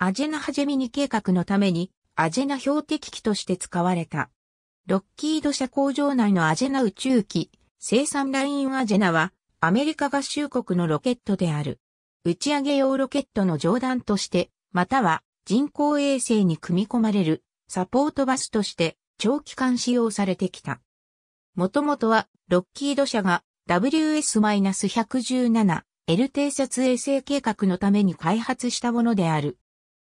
アジェナ・ハジェミニ計画のために、アジェナ標的機として使われた。ロッキード社工場内のアジェナ宇宙機、生産ラインアジェナは、アメリカ合衆国のロケットである。打ち上げ用ロケットの上段として、または人工衛星に組み込まれるサポートバスとして長期間使用されてきた。もともとはロッキード社が WS-117L 偵察衛星計画のために開発したものである。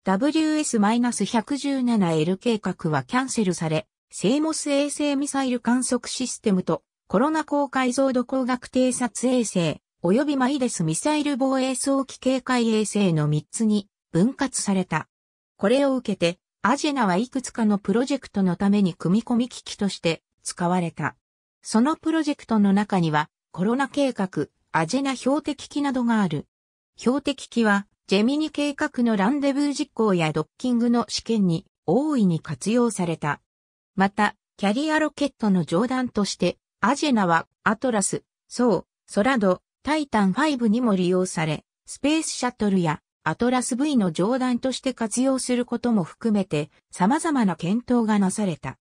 WS-117L 計画はキャンセルされ、セイモス衛星ミサイル観測システムとコロナ高解像度光学偵察衛星、及びマイデスミサイル防衛早期警戒衛星の3つに分割された。これを受けて、アジェナはいくつかのプロジェクトのために組み込み機器として使われた。そのプロジェクトの中には、コロナ計画、アジェナ標的機などがある。標的機は、ジェミニ計画のランデブー実行やドッキングの試験に大いに活用された。また、キャリアロケットの上段として、アジェナはアトラス、ソウ、ソラド、タイタン5にも利用され、スペースシャトルやアトラス V の上段として活用することも含めて様々な検討がなされた。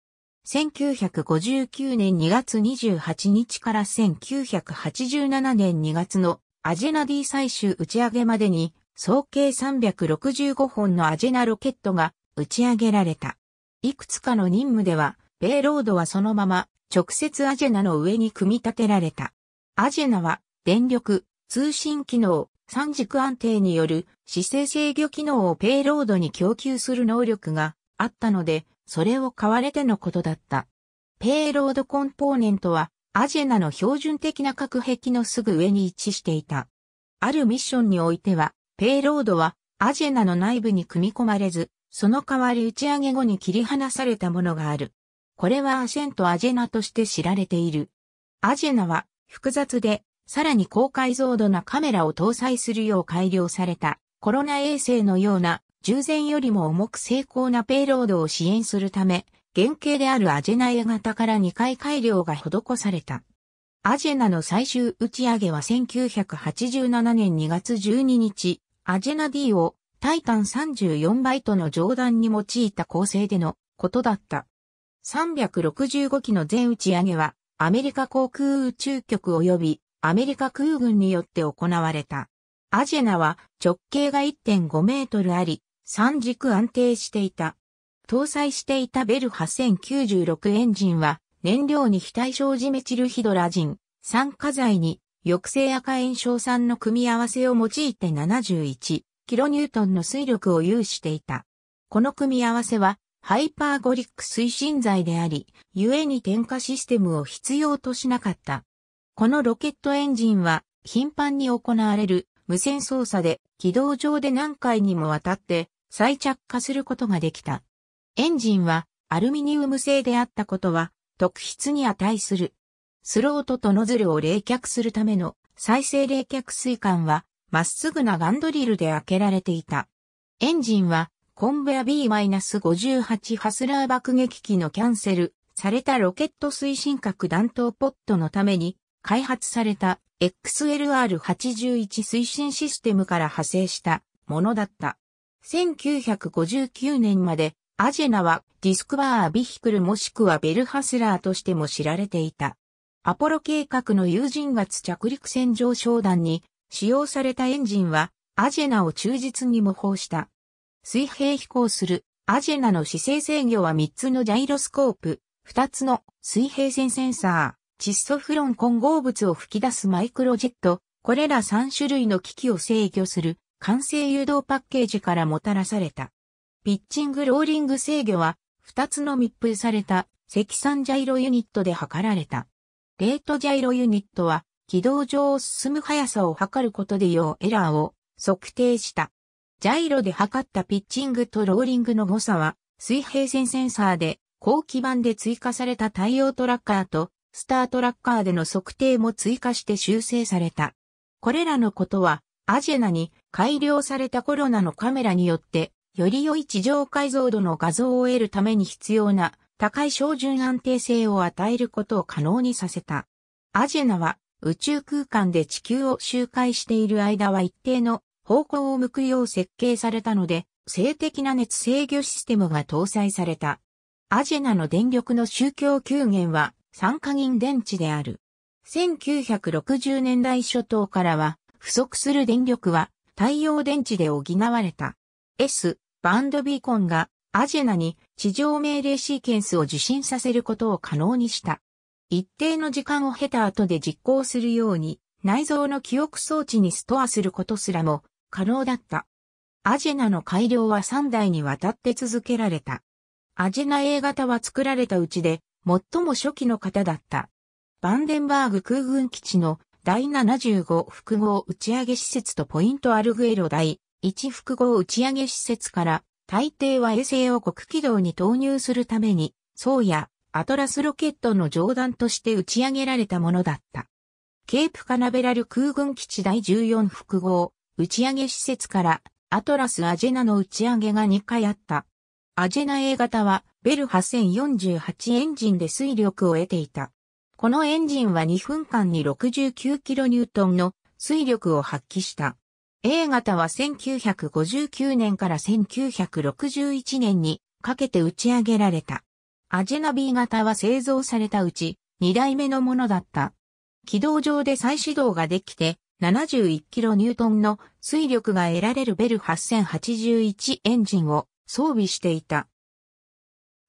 1959年2月28日から1987年2月のアジェナ D 最終打ち上げまでに総計365本のアジェナロケットが打ち上げられた。いくつかの任務では、ペイロードはそのまま直接アジェナの上に組み立てられた。アジェナは電力、通信機能、三軸安定による姿勢制御機能をペイロードに供給する能力があったので、それを買われてのことだった。ペイロードコンポーネントはアジェナの標準的な隔壁のすぐ上に位置していた。あるミッションにおいては、ペイロードはアジェナの内部に組み込まれず、その代わり打ち上げ後に切り離されたものがある。これはアシェント・アジェナとして知られている。アジェナは複雑で、さらに高解像度なカメラを搭載するよう改良されたコロナ衛星のような従前よりも重く精巧なペイロードを支援するため、原型であるアジェナ A 型から2回改良が施された。アジェナの最終打ち上げは1987年2月12日、アジェナ D をタイタン34バイトの上段に用いた構成でのことだった。365機の全打ち上げはアメリカ航空宇宙局及びアメリカ空軍によって行われた。アジェナは直径が1.5メートルあり、三軸安定していた。搭載していたベル8096エンジンは燃料に非対称ジメチルヒドラジン、酸化剤に抑制赤炎症酸の組み合わせを用いて 71kN の水力を有していた。この組み合わせは、ハイパーゴリック推進剤であり、故に点火システムを必要としなかった。このロケットエンジンは、頻繁に行われる無線操作で、軌道上で何回にもわたって、再着火することができた。エンジンは、アルミニウム製であったことは、特筆に値する。スロートとノズルを冷却するための再生冷却水管は、まっすぐなガンドリルで開けられていた。エンジンは、コンベア B-58 ハスラー爆撃機のキャンセルされたロケット推進核弾頭ポットのために開発された XLR81 推進システムから派生したものだった。1959年までアジェナはディスクバービヒクルもしくはベルハスラーとしても知られていた。アポロ計画の有人月着陸船上昇弾に使用されたエンジンはアジェナを忠実に模倣した。水平飛行するアジェナの姿勢制御は3つのジャイロスコープ、2つの水平線センサー、窒素フロン混合物を吹き出すマイクロジェット、これら3種類の機器を制御する完成誘導パッケージからもたらされた。ピッチングローリング制御は2つの密封された積算ジャイロユニットで測られた。レートジャイロユニットは、軌道上を進む速さを測ることで要エラーを測定した。ジャイロで測ったピッチングとローリングの誤差は、水平線センサーで、後期版で追加された対応トラッカーと、スタートラッカーでの測定も追加して修正された。これらのことは、アジェナに改良されたコロナのカメラによって、より良い地上解像度の画像を得るために必要な高い照準安定性を与えることを可能にさせた。アジェナは宇宙空間で地球を周回している間は一定の方向を向くよう設計されたので、性的な熱制御システムが搭載された。アジェナの電力の宗教給源は酸化銀電池である。1960年代初頭からは不足する電力は太陽電池で補われた。S バンドビーコンがアジェナに地上命令シーケンスを受信させることを可能にした。一定の時間を経た後で実行するように内蔵の記憶装置にストアすることすらも可能だった。アジェナの改良は3代にわたって続けられた。アジェナ A 型は作られたうちで最も初期の方だった。バンデンバーグ空軍基地の第75複合打ち上げ施設とポイントアルグエロ第1複合打ち上げ施設から大抵は衛星を国軌道に投入するために、そうやアトラスロケットの上段として打ち上げられたものだった。ケープカナベラル空軍基地第14複合打ち上げ施設からアトラスアジェナの打ち上げが2回あった。アジェナ A 型はベル8048エンジンで水力を得ていた。このエンジンは2分間に 69kN の水力を発揮した。A 型は1959年から1961年にかけて打ち上げられた。アジェナ B 型は製造されたうち2代目のものだった。軌道上で再始動ができて 71kN の推力が得られるベル8081エンジンを装備していた。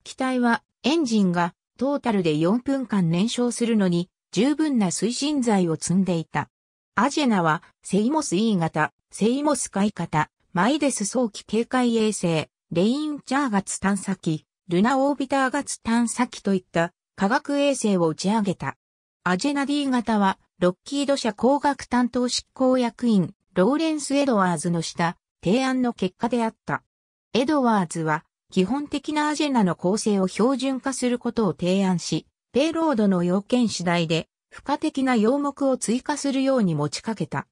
機体はエンジンがトータルで4分間燃焼するのに十分な推進剤を積んでいた。アジェナはセイモス E 型、セイモス海方、マイデス早期警戒衛星、レインチャー月探査機、ルナオービター月探査機といった科学衛星を打ち上げた。アジェナ D 型は、ロッキード社工学担当執行役員、ローレンス・エドワーズのした提案の結果であった。エドワーズは、基本的なアジェナの構成を標準化することを提案し、ペイロードの要件次第で、付加的な要目を追加するように持ちかけた。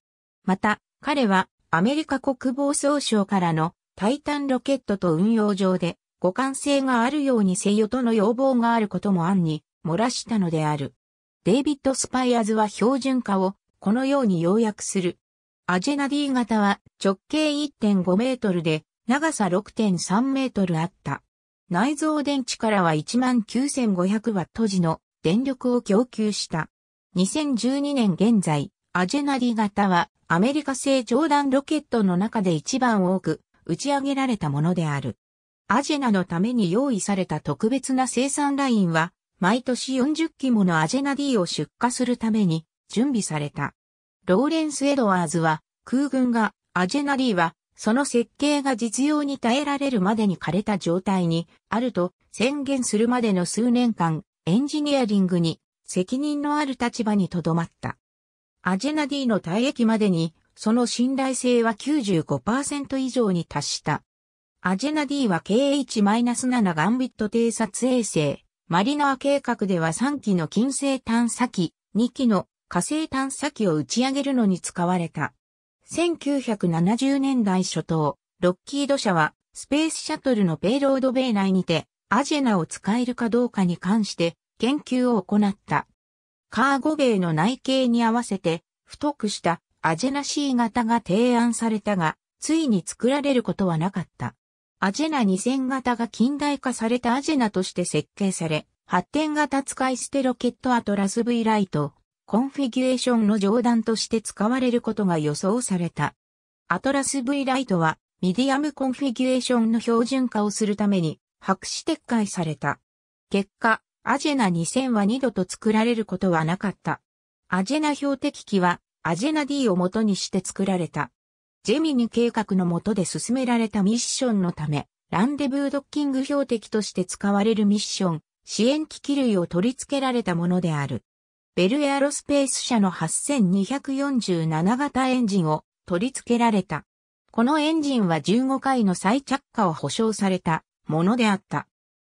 また、彼はアメリカ国防総省からのタイタンロケットと運用上で互換性があるようにせよとの要望があることも案に漏らしたのである。デイビッド・スパイアズは標準化をこのように要約する。アジェナディ型は直径1.5メートルで長さ6.3メートルあった。内蔵電池からは19,500ワット時の電力を供給した。2012年現在、アジェナディ型はアメリカ製上段ロケットの中で一番多く打ち上げられたものである。アジェナのために用意された特別な生産ラインは、毎年40機ものアジェナ D を出荷するために準備された。ローレンス・エドワーズは、空軍がアジェナ D は、その設計が実用に耐えられるまでに枯れた状態にあると宣言するまでの数年間、エンジニアリングに責任のある立場にとどまった。アジェナディの退役までに、その信頼性は95%以上に達した。アジェナ D は KH-7 ガンビット偵察衛星、マリナー計画では3機の金星探査機、2機の火星探査機を打ち上げるのに使われた。1970年代初頭、ロッキード社はスペースシャトルのペイロード米内にてアジェナを使えるかどうかに関して研究を行った。カーゴゲーの内径に合わせて、太くしたアジェナ C 型が提案されたが、ついに作られることはなかった。アジェナ2000型が近代化されたアジェナとして設計され、発展型使い捨てロケットアトラス V ライト、コンフィギュエーションの上段として使われることが予想された。アトラス V ライトは、ミディアムコンフィギュエーションの標準化をするために、白紙撤回された。結果、アジェナ2000は二度と作られることはなかった。アジェナ標的機は、アジェナ D を元にして作られた。ジェミニ計画の下で進められたミッションのため、ランデブードッキング標的として使われるミッション、支援機器類を取り付けられたものである。ベルエアロスペース社の8247型エンジンを取り付けられた。このエンジンは15回の再着火を保証されたものであった。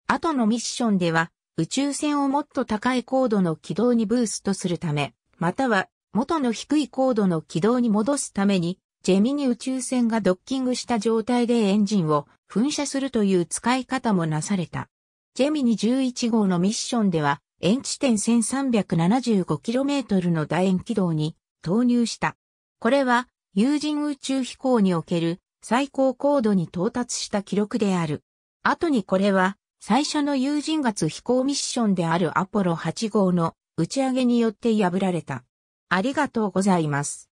後のミッションでは宇宙船をもっと高い高度の軌道にブーストするため、または元の低い高度の軌道に戻すために、ジェミニ宇宙船がドッキングした状態でエンジンを噴射するという使い方もなされた。ジェミニ11号のミッションでは、遠地点 1375km の楕円軌道に投入した。これは、有人宇宙飛行における最高高度に到達した記録である。後にこれは、最初の有人月飛行ミッションであるアポロ8号の打ち上げによって破られた。ありがとうございます。